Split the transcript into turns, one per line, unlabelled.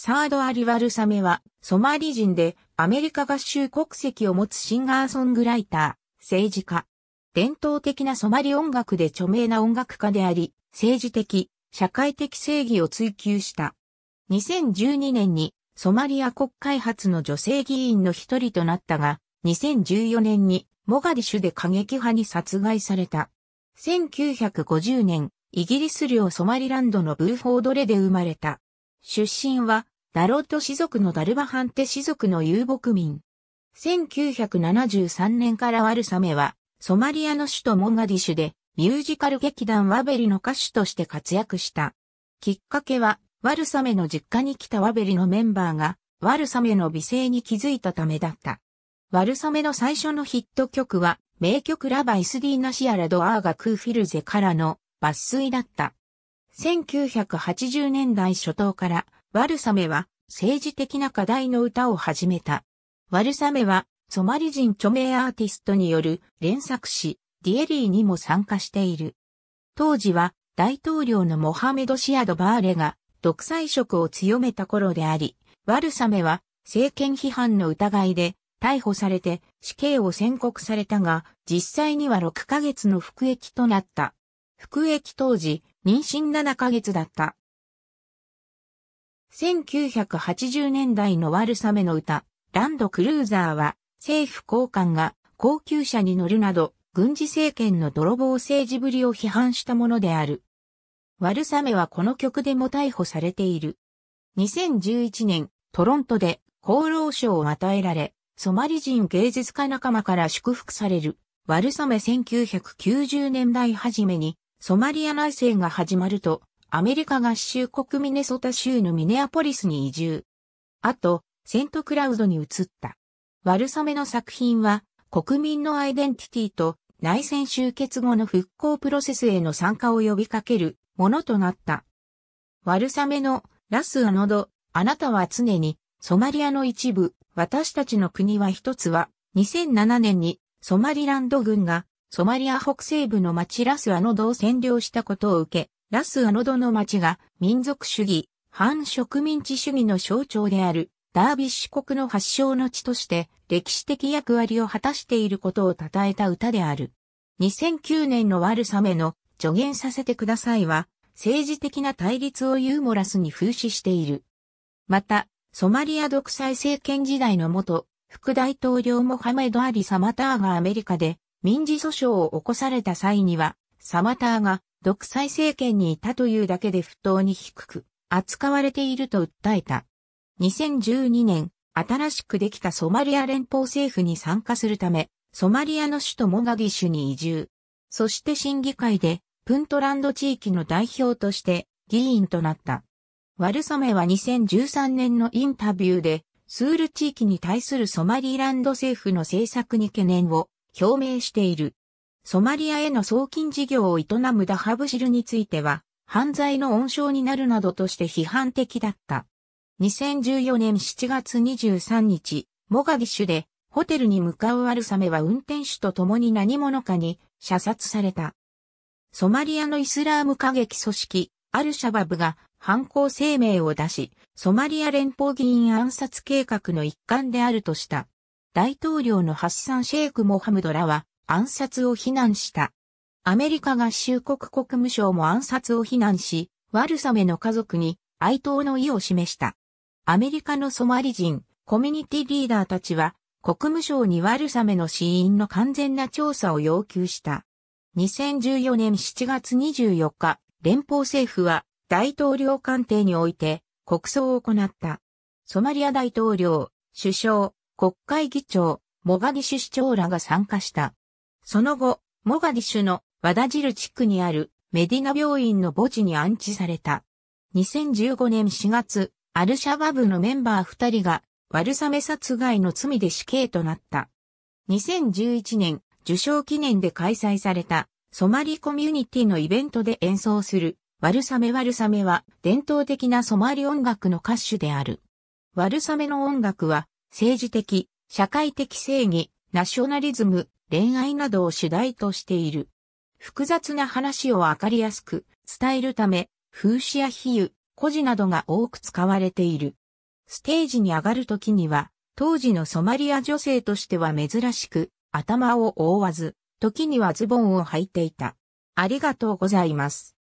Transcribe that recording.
サード・アリワルサメは、ソマリ人で、アメリカ合衆国籍を持つシンガーソングライター、政治家。伝統的なソマリ音楽で著名な音楽家であり、政治的、社会的正義を追求した。2012年に、ソマリア国開発の女性議員の一人となったが、2014年に、モガディシュで過激派に殺害された。1950年、イギリス領ソマリランドのブーフォードレで生まれた。出身は、ダロット氏族のダルバハンテ氏族の遊牧民。1973年からワルサメは、ソマリアの首都モンガディシュで、ミュージカル劇団ワベリの歌手として活躍した。きっかけは、ワルサメの実家に来たワベリのメンバーが、ワルサメの美声に気づいたためだった。ワルサメの最初のヒット曲は、名曲ラバイスディーナシアラドアーガクーフィルゼからの抜粋だった。1980年代初頭から、ワルサメは政治的な課題の歌を始めた。ワルサメは、ソマリ人著名アーティストによる連作詩、ディエリーにも参加している。当時は、大統領のモハメド・シアド・バーレが、独裁色を強めた頃であり、ワルサメは、政権批判の疑いで、逮捕されて死刑を宣告されたが、実際には6ヶ月の服役となった。服役当時、妊娠7ヶ月だった。1980年代の悪さめの歌、ランドクルーザーは、政府高官が高級車に乗るなど、軍事政権の泥棒政治ぶりを批判したものである。悪さめはこの曲でも逮捕されている。2011年、トロントで厚労省を与えられ、ソマリ人芸術家仲間から祝福される。悪さめ1990年代初めにソマリア内戦が始まると、アメリカ合衆国ミネソタ州のミネアポリスに移住。あと、セントクラウドに移った。ワルサメの作品は、国民のアイデンティティと内戦終結後の復興プロセスへの参加を呼びかけるものとなった。ワルサメのラスアノド、あなたは常にソマリアの一部、私たちの国は一つは、2007年にソマリランド軍がソマリア北西部の町ラスアノドを占領したことを受け、ラスアノドの町が民族主義、反植民地主義の象徴であるダービッシュ国の発祥の地として歴史的役割を果たしていることを称えた歌である。2009年の悪さめの助言させてくださいは政治的な対立をユーモラスに風刺している。また、ソマリア独裁政権時代の元副大統領モハメド・アリ・サマターがアメリカで民事訴訟を起こされた際には、サマターが独裁政権にいたというだけで不当に低く扱われていると訴えた。2012年、新しくできたソマリア連邦政府に参加するため、ソマリアの首都モガディシュに移住。そして審議会で、プントランド地域の代表として議員となった。ワルソメは2013年のインタビューで、スール地域に対するソマリランド政府の政策に懸念を表明している。ソマリアへの送金事業を営むダハブシルについては、犯罪の温床になるなどとして批判的だった。2014年7月23日、モガディッシュで、ホテルに向かうアルサメは運転手と共に何者かに射殺された。ソマリアのイスラーム過激組織、アルシャバブが犯行声明を出し、ソマリア連邦議員暗殺計画の一環であるとした。大統領のハッサン・シェイク・モハムドらは暗殺を非難した。アメリカ合衆国国務省も暗殺を非難し、ワルサメの家族に哀悼の意を示した。アメリカのソマリ人、コミュニティリーダーたちは、国務省にワルサメの死因の完全な調査を要求した。2014年7月24日、連邦政府は大統領官邸において国葬を行った。ソマリア大統領、首相、国会議長、モガディシュ市長らが参加した。その後、モガディシュのワダジル地区にあるメディナ病院の墓地に安置された。2015年4月、アルシャバブのメンバー2人がワルサメ殺害の罪で死刑となった。2011年、受賞記念で開催されたソマリコミュニティのイベントで演奏するワルサメワルサメは伝統的なソマリ音楽の歌手である。ワルサメの音楽は政治的、社会的正義、ナショナリズム、恋愛などを主題としている。複雑な話をわかりやすく伝えるため、風刺や比喩、故事などが多く使われている。ステージに上がるときには、当時のソマリア女性としては珍しく、頭を覆わず、時にはズボンを履いていた。ありがとうございます。